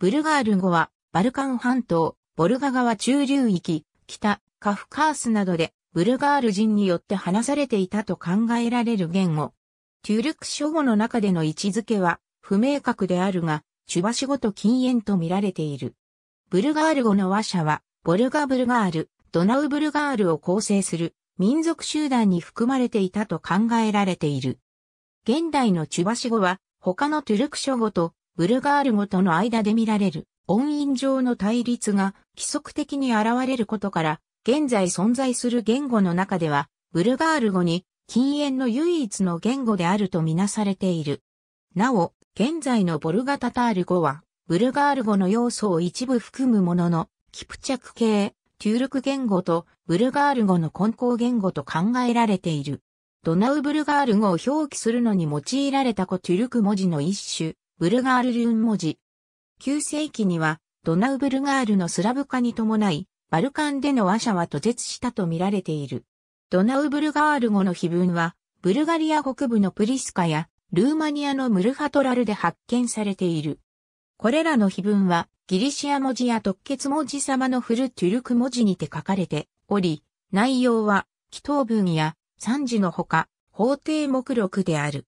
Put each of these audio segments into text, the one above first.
ブルガール語は、バルカン半島、ボルガ川中流域、北、カフカースなどで、ブルガール人によって話されていたと考えられる言語。トゥルク諸語の中での位置づけは、不明確であるが、チュバシ語と禁煙と見られている。ブルガール語の話者は、ボルガブルガール、ドナウブルガールを構成する民族集団に含まれていたと考えられている。現代のチュバシ語は他のトゥルク諸語とブルガール語との間で見られる音韻上の対立が規則的に現れることから、現在存在する言語の中では、ブルガール語に禁煙の唯一の言語であるとみなされている。なお、現在のボルガタタール語は、ブルガール語の要素を一部含むものの、キプチャク系、トゥールク言語とブルガール語の混交言語と考えられている。ドナウブルガール語を表記するのに用いられたコトゥルク文字の一種、ブルガールルン文字。9世紀には、ドナウブルガールのスラブ化に伴い、バルカンでの話者は途絶したと見られている。ドナウブルガール語の碑文は、ブルガリア北部のプリスカや、ルーマニアのムルハトラルで発見されている。これらの碑文は、ギリシア文字や特決文字様のフルトゥルク文字にて書かれており、内容は、祈祷文や、賛辞のほか、法廷目録である。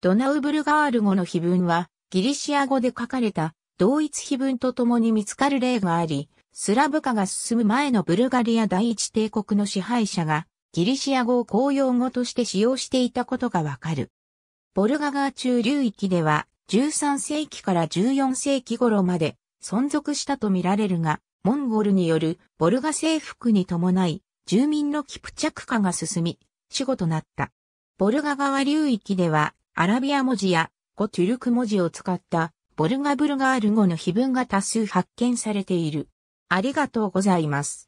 ドナウブルガール語の碑文は、ギリシア語で書かれた同一碑文と共に見つかる例があり、スラブ化が進む前のブルガリア第一帝国の支配者がギリシア語を公用語として使用していたことがわかる。ボルガ川中流域では13世紀から14世紀頃まで存続したとみられるが、モンゴルによるボルガ征服に伴い、住民のキプチャク化が進み、死後となった。ボルガ川流域では、アラビア文字や語トゥルク文字を使ったボルガブルガール語の碑文が多数発見されている。ありがとうございます。